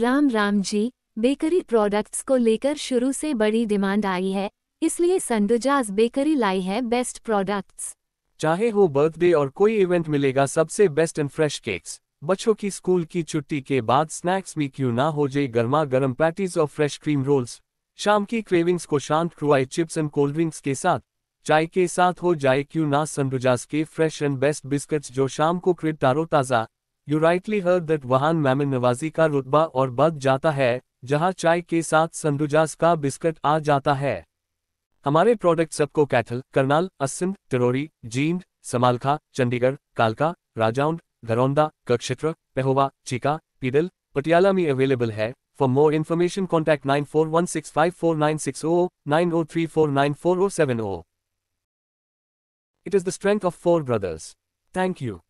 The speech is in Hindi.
राम राम जी बेकरी प्रोडक्ट्स को लेकर शुरू से बड़ी डिमांड आई है इसलिए संडुजाज बेकरी लाई है बेस्ट प्रोडक्ट्स चाहे हो बर्थडे और कोई इवेंट मिलेगा सबसे बेस्ट एंड फ्रेश केक्स बच्चों की स्कूल की छुट्टी के बाद स्नैक्स भी क्यों ना हो जाए गर्मा गर्म पैटीज और फ्रेश क्रीम रोल्स शाम की क्रेविंग्स को शांत क्रुआ चिप्स एंड कोल्ड ड्रिंक्स के साथ चाय के साथ हो जाए क्यों ना सनरुजास के फ्रेश एंड बेस्ट बिस्किट्स जो शाम को क्रिड तारो ताज़ा यू राइटली हर्ड दैट वाहन मैमन नवाजी का रुतबा और बद जाता है जहां चाय के साथ संडुजास का बिस्किट आ जाता है हमारे प्रोडक्ट सबको कैथल करनाल अस्सिंद टरोरी जींद समालखा चंडीगढ़ कालका राजाउंड घरौंदा कक्षेत्र पहवा चीका पीडल पटियाला में अवेलेबल है for more information contact nine four one six five four nine six o nine o three four nine four o seven o it is the strength of four brothers thank you